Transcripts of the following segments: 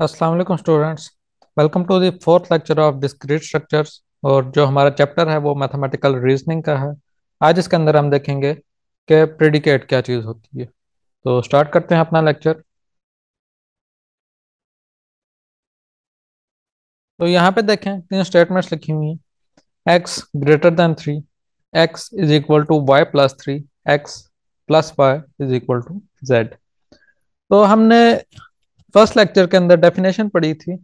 अस्सलाम वालेकुम students welcome to the fourth lecture of discrete structures और जो हमारा चैप्टर है वो मैथमेटिकल रीजनिंग का है आज इसके अंदर हम देखेंगे कि प्रेडिकेट क्या चीज़ होती है तो स्टार्ट करते हैं अपना लेक्चर तो यहाँ पे देखें तीन स्टेटमेंट्स लिखी हुई हैं X greater than three X is equal to Y plus three X plus Y is equal to Z तो हमने फर्स्ट लेक्चर के अंदर डेफिनेशन पढ़ी थी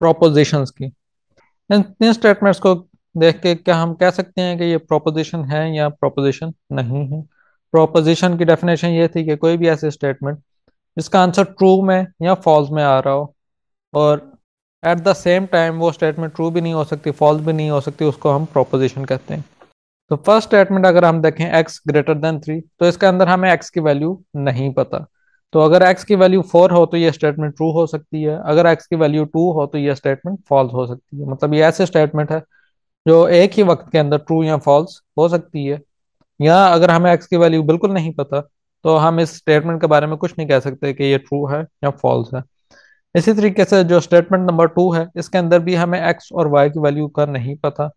प्रोपोजिशंस की इन स्टेटमेंट्स को देख के क्या हम कह सकते हैं कि ये प्रोपोजिशन है या प्रोपोजिशन नहीं है प्रोपोजिशन की डेफिनेशन ये थी कि कोई भी ऐसे स्टेटमेंट जिसका आंसर ट्रू में या फॉल्स में आ रहा हो और एट द सेम टाइम वो स्टेटमेंट ट्रू भी नहीं हो सकती फॉल्स भी नहीं हो सकती उसको हम प्रोपोजिशन कहते हैं तो फर्स्ट स्टेटमेंट अगर हम देखें एक्स ग्रेटर देन थ्री तो इसके अंदर हमें एक्स की वैल्यू नहीं पता तो अगर x की वैल्यू फोर हो तो ये स्टेटमेंट ट्रू हो सकती है अगर x की वैल्यू टू हो तो ये स्टेटमेंट फॉल्स हो सकती है मतलब ये ऐसे स्टेटमेंट है जो एक ही वक्त के अंदर ट्रू या फॉल्स हो सकती है या अगर हमें x की वैल्यू बिल्कुल नहीं पता तो हम इस स्टेटमेंट के बारे में कुछ नहीं कह सकते कि ये ट्रू है या फॉल्स है इसी तरीके से जो स्टेटमेंट नंबर टू है इसके अंदर भी हमें एक्स और वाई की वैल्यू का नहीं पता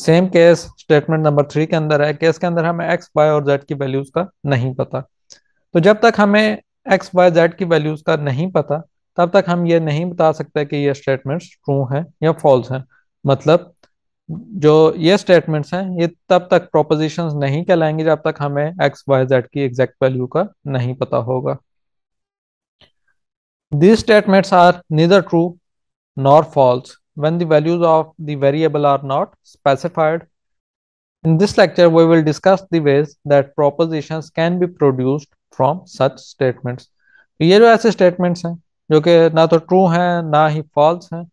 same case statement number three के अंदर है केस के अंदर हमें एक्स वाई और जेड की वैल्यूज का नहीं पता तो जब तक हमें एक्स वाई जेड की वैल्यूज का नहीं पता तब तक हम ये नहीं बता सकते कि ये स्टेटमेंट्स ट्रू हैं या फॉल्स हैं मतलब जो ये स्टेटमेंट्स हैं ये तब तक प्रोपोजिशंस नहीं कहलाएंगे जब तक हमें एक्स वाई जेड की एग्जैक्ट वैल्यू का नहीं पता होगा these statements are neither true nor false when the values of the variable are not specified in this lecture we will discuss the ways that propositions can be produced from such statements ये जो ऐसे statements हैं जो कि ना तो true हैं ना ही फॉल्स हैं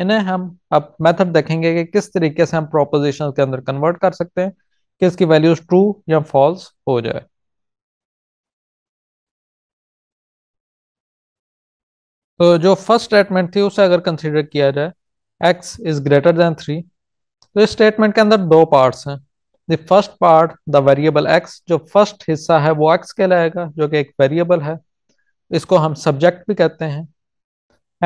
इन्हें हम अब मेथड देखेंगे कि किस तरीके से हम प्रोपोजिशन के अंदर कन्वर्ट कर सकते हैं कि इसकी वैल्यूज ट्रू या फॉल्स हो जाए तो जो फर्स्ट स्टेटमेंट थी उसे अगर कंसिडर किया जाए X is greater than three तो इस स्टेटमेंट के अंदर दो पार्ट्स हैं the first part the variable X जो फर्स्ट हिस्सा है वो एक्स कहलाएगा जो कि एक वेरिएबल है इसको हम सब्जेक्ट भी कहते हैं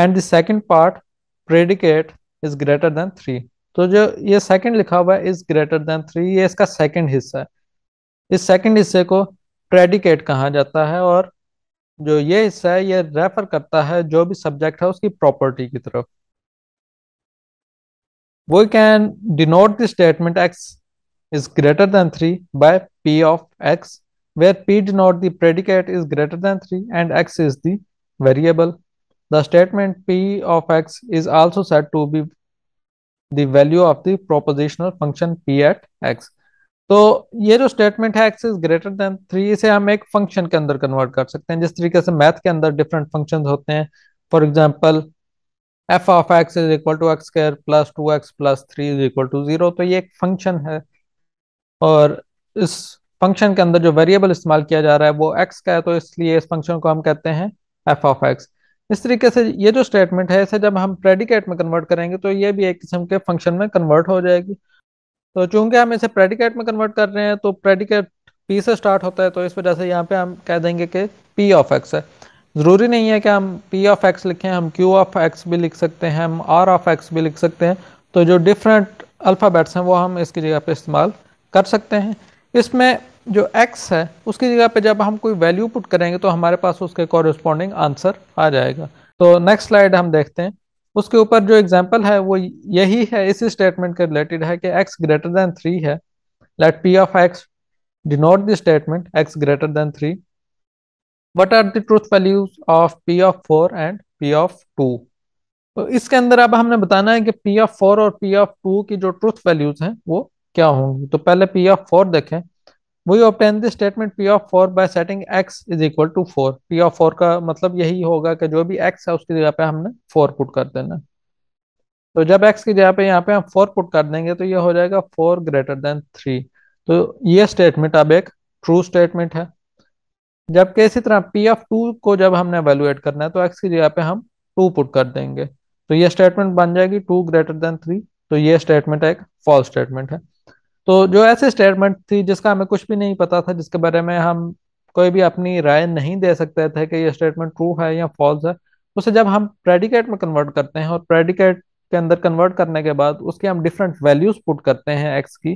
and the second part predicate is greater than three तो जो ये सेकंड लिखा हुआ है इज ग्रेटर देन थ्री ये इसका सेकंड हिस्सा है इस सेकंड हिस्से को प्रेडिकेट कहा जाता है और जो ये हिस्सा है ये रेफर करता है जो भी सब्जेक्ट है उसकी प्रॉपर्टी की तरफ we can denote the statement X is greater than 3 by p of x, where p denote the predicate is greater than 3 and x is the variable. The statement p of x is also said to be the value of the propositional function p at x. तो ये जो statement है x is greater than three इसे हम एक function के अंदर convert कर सकते हैं जिस तरीके से मैथ के अंदर डिफरेंट फंक्शन होते हैं for example F of X is equal to X square plus two X plus three is equal to zero तो ये एक फंक्शन है और इस फंक्शन के अंदर जो वेरिएबल इस्तेमाल किया जा रहा है वो एक्स का है तो इसलिए इस फंक्शन को हम कहते हैं एफ ऑफ एक्स इस तरीके से ये जो स्टेटमेंट है इसे जब हम प्रेडिकेट में कन्वर्ट करेंगे तो ये भी एक किस्म के फंक्शन में कन्वर्ट हो जाएगी तो चूंकि हम इसे प्रेडिकेट में कन्वर्ट कर रहे हैं तो प्रेडिकेट पी से स्टार्ट होता है तो इस वजह से यहाँ पे हम कह देंगे कि पी ऑफ एक्स है ज़रूरी नहीं है कि हम पी ऑफ एक्स लिखें हम क्यू ऑफ एक्स भी लिख सकते हैं हम आर ऑफ एक्स भी लिख सकते हैं तो जो डिफरेंट अल्फ़ाबेट्स हैं वो हम इसकी जगह पे इस्तेमाल कर सकते हैं इसमें जो x है उसकी जगह पे जब हम कोई वैल्यू पुट करेंगे तो हमारे पास उसके कॉरस्पॉन्डिंग आंसर आ जाएगा तो नेक्स्ट स्लाइड हम देखते हैं उसके ऊपर जो एग्जाम्पल है वो यही है इसी स्टेटमेंट के रिलेटेड है कि x ग्रेटर देन थ्री है let p of x denote the statement x greater than three what are the truth values of P of four and P of two तो इसके अंदर अब हमने बताना है कि पी ऑफ फोर और पी ऑफ टू की जो ट्रूथ वैल्यूज हैं वो क्या होंगी तो पहले पी ऑफ फोर देखें we obtain this statement P of four by setting x is equal to four P of four का मतलब यही होगा कि जो भी एक्स है उसकी जगह पे हमने फोर पुट कर देना तो जब एक्स की जगह पे यहाँ पे हम फोर पुट कर देंगे तो ये हो जाएगा फोर ग्रेटर देन थ्री तो ये स्टेटमेंट अब एक ट्रू स्टेटमेंट है जबकि इसी तरह पी ऑफ टू को जब हमने एवेलुएट करना है तो एक्स की जगह पे हम टू पुट कर देंगे तो ये स्टेटमेंट बन जाएगी टू ग्रेटर देन थ्री तो ये स्टेटमेंट एक फॉल्स स्टेटमेंट है तो जो ऐसे स्टेटमेंट थी जिसका हमें कुछ भी नहीं पता था जिसके बारे में हम कोई भी अपनी राय नहीं दे सकते थे कि ये स्टेटमेंट ट्रू है या फॉल्स है उसे जब हम प्रेडिकेट में कन्वर्ट करते हैं और प्रेडिकेट के अंदर कन्वर्ट करने के बाद उसके हम डिफरेंट वैल्यूज पुट करते हैं एक्स की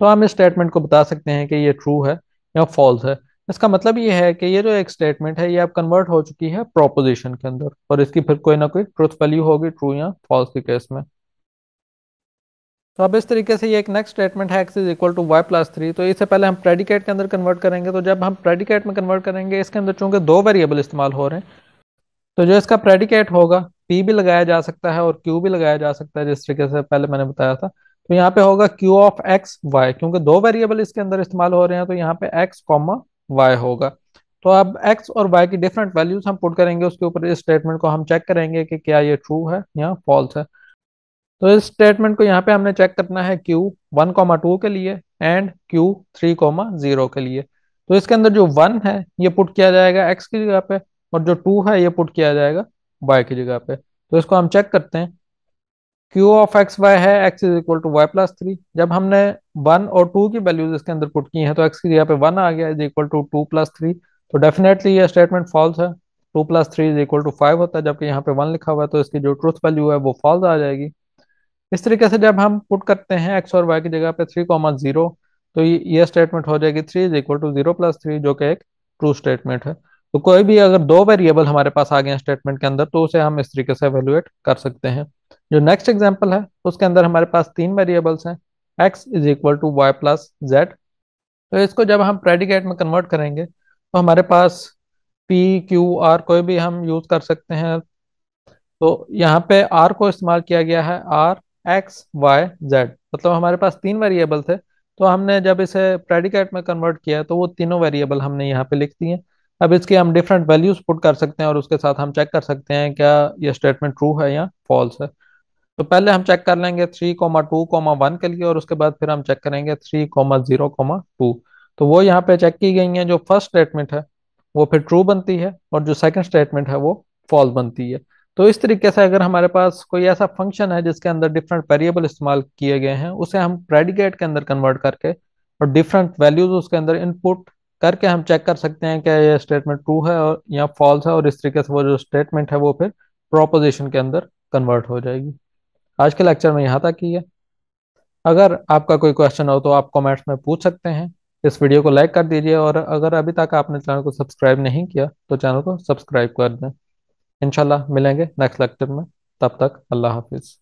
तो हम इस स्टेटमेंट को बता सकते हैं कि ये ट्रू है या फॉल्स है इसका मतलब ये है कि ये जो एक स्टेटमेंट है ये अब कन्वर्ट हो चुकी है प्रोपोजिशन के अंदर और इसकी फिर कोई ना कोई ट्रुथ वैल्यू होगी ट्रू या फॉल्स के केस में तो अब इस तरीके से ये एक नेक्स्ट स्टेटमेंट है x is equal to Y plus three तो इससे पहले हम प्रेडिकेट के अंदर कन्वर्ट करेंगे तो जब हम प्रेडिकेट में कन्वर्ट करेंगे इसके अंदर चूंकि दो वेरिएबल इस्तेमाल हो रहे हैं तो जो इसका प्रेडिकेट होगा पी भी लगाया जा सकता है और क्यू भी लगाया जा सकता है जिस तरीके से पहले मैंने बताया था तो यहाँ पे होगा क्यू ऑफ एक्स वाई क्योंकि दो वेरिएबल इसके अंदर इस्तेमाल हो रहे हैं तो यहाँ पे एक्स कॉमा वाई होगा तो अब एक्स और वाई की डिफरेंट वैल्यूज हम पुट करेंगे उसके ऊपर इस स्टेटमेंट को हम चेक करेंगे कि क्या ये ट्रू है या फॉल्स है तो इस स्टेटमेंट को यहाँ पे हमने चेक करना है क्यू वन कॉमा टू के लिए and Q three comma zero के लिए तो इसके अंदर जो वन है ये पुट किया जाएगा एक्स की जगह पे और जो टू है ये पुट किया जाएगा वाई की जगह पे तो इसको हम चेक करते हैं क्यू ऑफ एक्स वाई है x is equal to Y plus three जब हमने वन और टू की वैल्यूज इसके अंदर पुट की है तो एक्स की जगह पे वन आ गया is equal to two plus three तो डेफिनेटली ये स्टेटमेंट फॉल्स है two plus three is equal to five होता है जबकि यहाँ पे वन लिखा हुआ है तो इसकी जो ट्रूथ वैल्यू है वो फॉल्स आ जाएगी इस तरीके से जब हम पुट करते हैं एक्स और वाई की जगह पे थ्री कॉमा जीरो तो ये स्टेटमेंट हो जाएगी three is equal to zero plus three जो कि एक ट्रू स्टेटमेंट है तो कोई भी अगर दो वेरिएबल हमारे पास आ गए हैं स्टेटमेंट के अंदर तो उसे हम इस तरीके से एवेलुएट कर सकते हैं जो नेक्स्ट एग्जाम्पल है उसके अंदर हमारे पास तीन वेरिएबल्स हैं x is equal to Y plus z तो इसको जब हम प्रेडिकेट में कन्वर्ट करेंगे तो हमारे पास पी क्यू आर कोई भी हम यूज कर सकते हैं तो यहाँ पे आर को इस्तेमाल किया गया है आर एक्स वाई जेड मतलब हमारे पास तीन वेरिएबल थे तो हमने जब इसे प्रेडिकेट में कन्वर्ट किया तो वो तीनों वेरिएबल हमने यहाँ पे लिख दिए अब इसके हम डिफरेंट वैल्यूज पुट कर सकते हैं और उसके साथ हम चेक कर सकते हैं क्या ये स्टेटमेंट ट्रू है या फॉल्स है तो पहले हम चेक कर लेंगे three comma two comma one के लिए और उसके बाद फिर हम चेक करेंगे three comma zero comma two तो वो यहाँ पे चेक की गई है जो फर्स्ट स्टेटमेंट है वो फिर ट्रू बनती है और जो सेकंड स्टेटमेंट है वो फॉल्स बनती है तो इस तरीके से अगर हमारे पास कोई ऐसा फंक्शन है जिसके अंदर डिफरेंट वेरिएबल इस्तेमाल किए गए हैं उसे हम प्रेडिकेट के अंदर कन्वर्ट करके और डिफरेंट वैल्यूज उसके अंदर इनपुट करके हम चेक कर सकते हैं क्या ये स्टेटमेंट ट्रू है और या फॉल्स है और इस तरीके से वो जो स्टेटमेंट है वो फिर प्रोपोजिशन के अंदर कन्वर्ट हो जाएगी आज के लेक्चर में यहाँ तक ही है अगर आपका कोई क्वेश्चन हो तो आप कॉमेंट्स में पूछ सकते हैं इस वीडियो को लाइक कर दीजिए और अगर अभी तक आपने चैनल को सब्सक्राइब नहीं किया तो चैनल को सब्सक्राइब कर दें इंशाल्लाह मिलेंगे नेक्स्ट लेक्चर में तब तक अल्लाह हाफिज़